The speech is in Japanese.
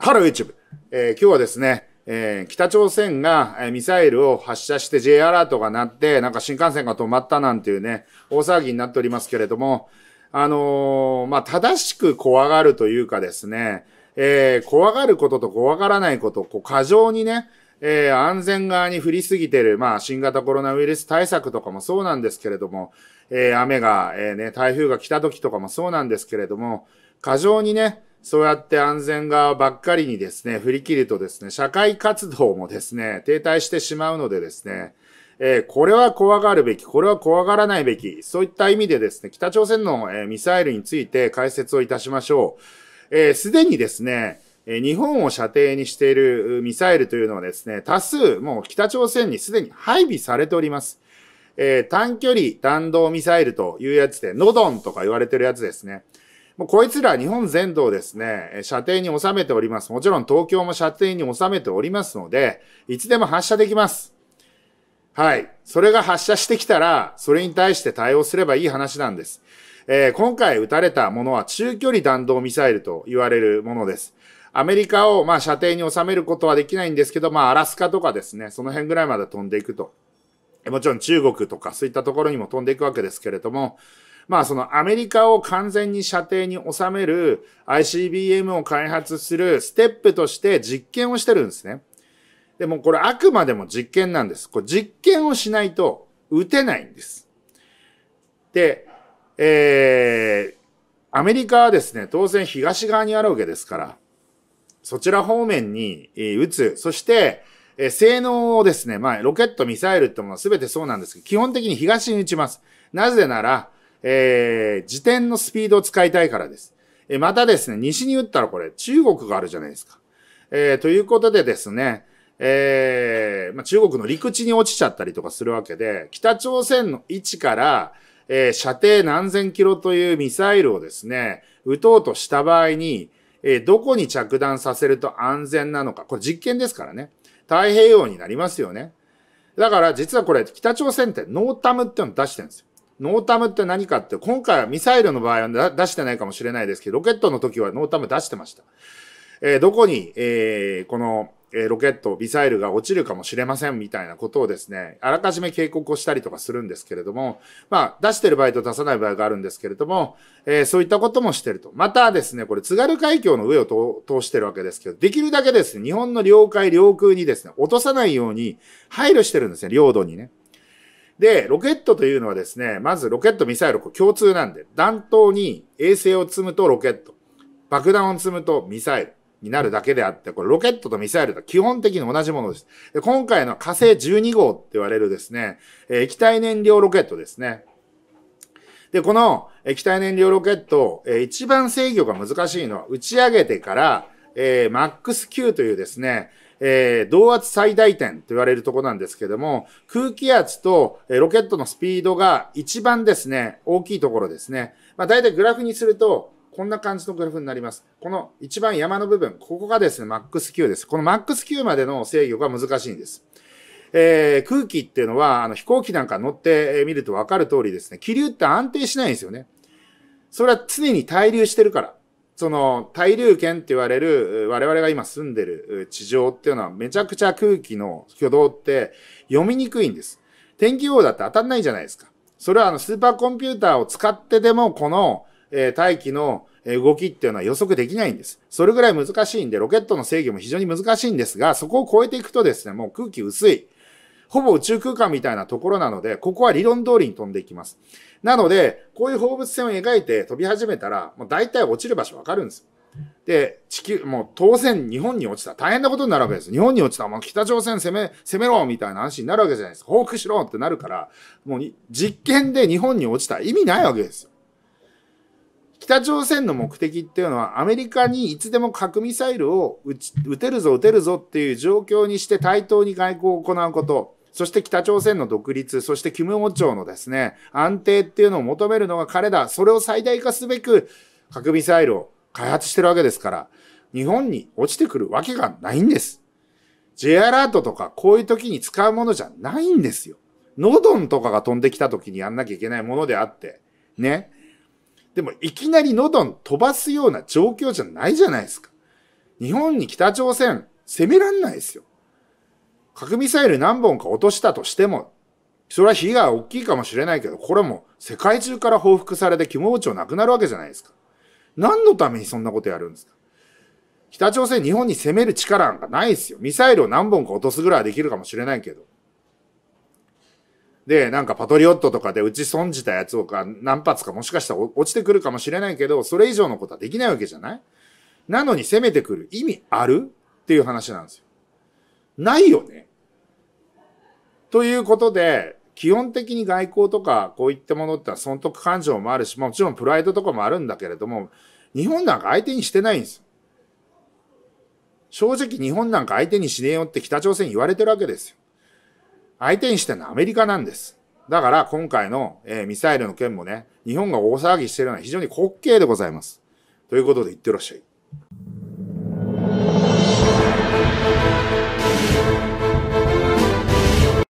ハロー YouTube、えー、今日はですね、えー、北朝鮮がミサイルを発射して J アラートが鳴って、なんか新幹線が止まったなんていうね、大騒ぎになっておりますけれども、あのー、まあ、正しく怖がるというかですね、えー、怖がることと怖がらないこと、こう過剰にね、えー、安全側に降りすぎてる、まあ、新型コロナウイルス対策とかもそうなんですけれども、えー、雨が、えー、ね、台風が来た時とかもそうなんですけれども、過剰にね、そうやって安全側ばっかりにですね、振り切るとですね、社会活動もですね、停滞してしまうのでですね、えー、これは怖がるべき、これは怖がらないべき、そういった意味でですね、北朝鮮の、えー、ミサイルについて解説をいたしましょう。えー、すでにですね、え日本を射程にしているミサイルというのはですね、多数もう北朝鮮にすでに配備されております。え短距離弾道ミサイルというやつで、ノドンとか言われてるやつですね。もうこいつら日本全土をですね、射程に収めております。もちろん東京も射程に収めておりますので、いつでも発射できます。はい。それが発射してきたら、それに対して対応すればいい話なんです。えー、今回撃たれたものは中距離弾道ミサイルと言われるものです。アメリカをまあ射程に収めることはできないんですけど、まあアラスカとかですね、その辺ぐらいまで飛んでいくと。もちろん中国とかそういったところにも飛んでいくわけですけれども、まあそのアメリカを完全に射程に収める ICBM を開発するステップとして実験をしてるんですね。でもこれあくまでも実験なんです。これ実験をしないと撃てないんです。で、えー、アメリカはですね、当然東側にあるわけですから、そちら方面に撃つ、そして、え性能をですね、まあ、ロケット、ミサイルってものは全てそうなんですけど、基本的に東に撃ちます。なぜなら、えー、自転のスピードを使いたいからです。えまたですね、西に打ったらこれ、中国があるじゃないですか。えー、ということでですね、えー、まあ、中国の陸地に落ちちゃったりとかするわけで、北朝鮮の位置から、えー、射程何千キロというミサイルをですね、撃とうとした場合に、えー、どこに着弾させると安全なのか。これ実験ですからね。太平洋になりますよね。だから実はこれ、北朝鮮ってノータムっていうの出してるんですよ。ノータムって何かって、今回はミサイルの場合は出してないかもしれないですけど、ロケットの時はノータム出してました。えー、どこに、えー、この、えー、ロケット、ミサイルが落ちるかもしれませんみたいなことをですね、あらかじめ警告をしたりとかするんですけれども、まあ、出してる場合と出さない場合があるんですけれども、えー、そういったこともしてると。またですね、これ津軽海峡の上を通してるわけですけど、できるだけですね、日本の領海、領空にですね、落とさないように配慮してるんですね、領土にね。で、ロケットというのはですね、まずロケット、ミサイル、共通なんで、弾頭に衛星を積むとロケット、爆弾を積むとミサイルになるだけであって、これロケットとミサイルとは基本的に同じものです。で今回の火星12号って言われるですね、液体燃料ロケットですね。で、この液体燃料ロケット、一番制御が難しいのは、打ち上げてから、えー、MAX9 というですね、えー、動圧最大点と言われるとこなんですけども、空気圧とロケットのスピードが一番ですね、大きいところですね。まあ、大体グラフにすると、こんな感じのグラフになります。この一番山の部分、ここがですね、MAX9 です。この MAX9 までの制御が難しいんです。えー、空気っていうのは、あの飛行機なんか乗ってみるとわかる通りですね、気流って安定しないんですよね。それは常に滞留してるから。その、対流圏って言われる、我々が今住んでる地上っていうのは、めちゃくちゃ空気の挙動って読みにくいんです。天気予報だって当たんないじゃないですか。それはあの、スーパーコンピューターを使ってでも、この、え大気の動きっていうのは予測できないんです。それぐらい難しいんで、ロケットの制御も非常に難しいんですが、そこを超えていくとですね、もう空気薄い。ほぼ宇宙空間みたいなところなので、ここは理論通りに飛んでいきます。なので、こういう放物線を描いて飛び始めたら、もう大体落ちる場所わかるんですよ。で、地球、もう当然日本に落ちた大変なことになるわけです。日本に落ちたもう北朝鮮攻め、攻めろみたいな話になるわけじゃないです報復しろってなるから、もう実験で日本に落ちた意味ないわけですよ。北朝鮮の目的っていうのはアメリカにいつでも核ミサイルを撃撃てるぞ撃てるぞっていう状況にして対等に外交を行うことそして北朝鮮の独立、そしてキム王朝のですね、安定っていうのを求めるのが彼だ。それを最大化すべく、核ミサイルを開発してるわけですから、日本に落ちてくるわけがないんです。J アラートとか、こういう時に使うものじゃないんですよ。ノドンとかが飛んできた時にやんなきゃいけないものであって、ね。でも、いきなりノドン飛ばすような状況じゃないじゃないですか。日本に北朝鮮攻めらんないですよ。核ミサイル何本か落としたとしても、それは被害は大きいかもしれないけど、これも世界中から報復されて肝持ちをなくなるわけじゃないですか。何のためにそんなことやるんですか北朝鮮、日本に攻める力なんかないですよ。ミサイルを何本か落とすぐらいはできるかもしれないけど。で、なんかパトリオットとかで打ち損じたやつを何発かもしかしたら落ちてくるかもしれないけど、それ以上のことはできないわけじゃないなのに攻めてくる意味あるっていう話なんですよ。ないよね。ということで、基本的に外交とかこういったものってのは損得感情もあるし、もちろんプライドとかもあるんだけれども、日本なんか相手にしてないんです。正直日本なんか相手にしねえよって北朝鮮言われてるわけですよ。相手にしてるのはアメリカなんです。だから今回の、えー、ミサイルの件もね、日本が大騒ぎしてるのは非常に滑稽でございます。ということで言ってらっしゃい。